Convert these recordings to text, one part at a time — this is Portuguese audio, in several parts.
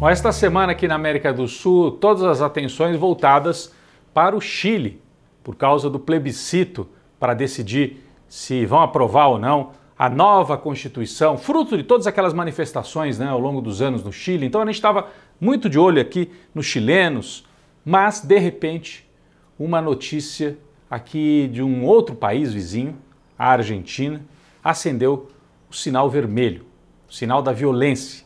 Bom, esta semana aqui na América do Sul, todas as atenções voltadas para o Chile, por causa do plebiscito para decidir se vão aprovar ou não a nova Constituição, fruto de todas aquelas manifestações né, ao longo dos anos no Chile. Então a gente estava muito de olho aqui nos chilenos, mas de repente, uma notícia aqui de um outro país vizinho, a Argentina, acendeu o sinal vermelho, o sinal da violência.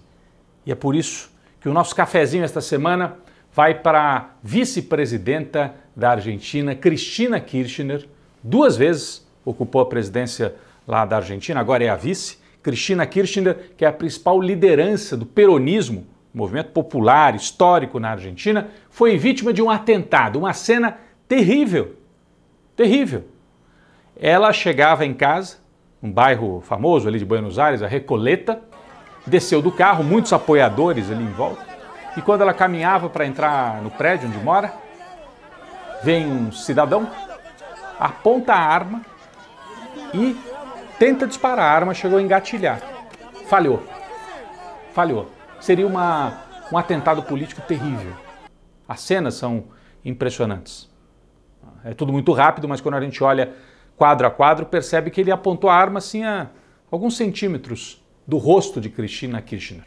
E é por isso que o nosso cafezinho esta semana vai para a vice-presidenta da Argentina, Cristina Kirchner. Duas vezes ocupou a presidência lá da Argentina, agora é a vice. Cristina Kirchner, que é a principal liderança do peronismo, movimento popular histórico na Argentina, foi vítima de um atentado, uma cena terrível. Terrível. Ela chegava em casa, um bairro famoso ali de Buenos Aires, a Recoleta, desceu do carro, muitos apoiadores ali em volta, e quando ela caminhava para entrar no prédio onde mora, vem um cidadão, aponta a arma e tenta disparar. A arma chegou a engatilhar. Falhou. Falhou. Seria uma, um atentado político terrível. As cenas são impressionantes. É tudo muito rápido, mas quando a gente olha quadro a quadro, percebe que ele apontou a arma assim a alguns centímetros do rosto de Cristina Kirchner.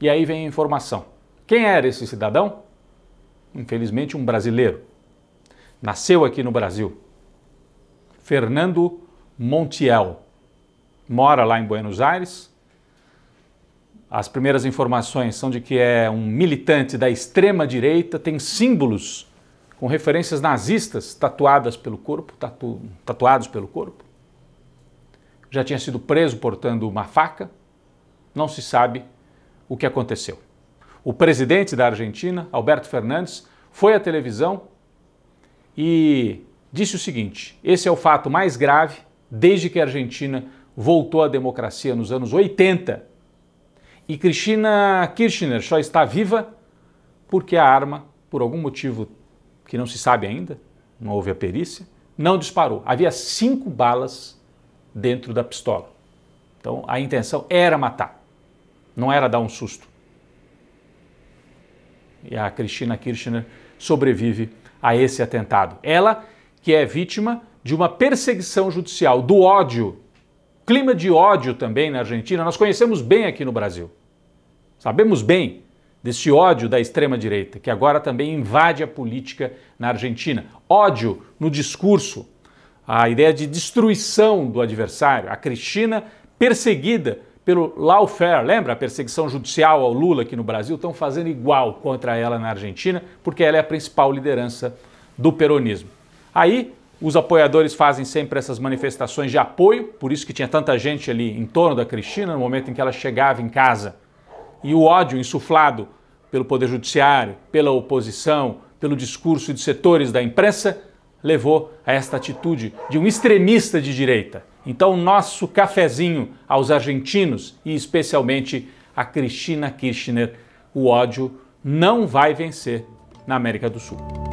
E aí vem a informação. Quem era esse cidadão? Infelizmente, um brasileiro. Nasceu aqui no Brasil. Fernando Montiel. Mora lá em Buenos Aires. As primeiras informações são de que é um militante da extrema-direita, tem símbolos com referências nazistas tatuadas pelo corpo, tatu... tatuados pelo corpo. Já tinha sido preso portando uma faca não se sabe o que aconteceu. O presidente da Argentina, Alberto Fernandes, foi à televisão e disse o seguinte: esse é o fato mais grave desde que a Argentina voltou à democracia nos anos 80. E Cristina Kirchner só está viva porque a arma, por algum motivo que não se sabe ainda, não houve a perícia, não disparou. Havia cinco balas dentro da pistola. Então a intenção era matar não era dar um susto. E a Cristina Kirchner sobrevive a esse atentado. Ela, que é vítima de uma perseguição judicial, do ódio, clima de ódio também na Argentina, nós conhecemos bem aqui no Brasil. Sabemos bem desse ódio da extrema-direita, que agora também invade a política na Argentina. Ódio no discurso, a ideia de destruição do adversário, a Cristina perseguida pelo lawfare, lembra a perseguição judicial ao Lula aqui no Brasil? Estão fazendo igual contra ela na Argentina, porque ela é a principal liderança do peronismo. Aí os apoiadores fazem sempre essas manifestações de apoio, por isso que tinha tanta gente ali em torno da Cristina no momento em que ela chegava em casa. E o ódio insuflado pelo Poder Judiciário, pela oposição, pelo discurso de setores da imprensa, levou a esta atitude de um extremista de direita. Então, nosso cafezinho aos argentinos e especialmente a Cristina Kirchner, o ódio não vai vencer na América do Sul.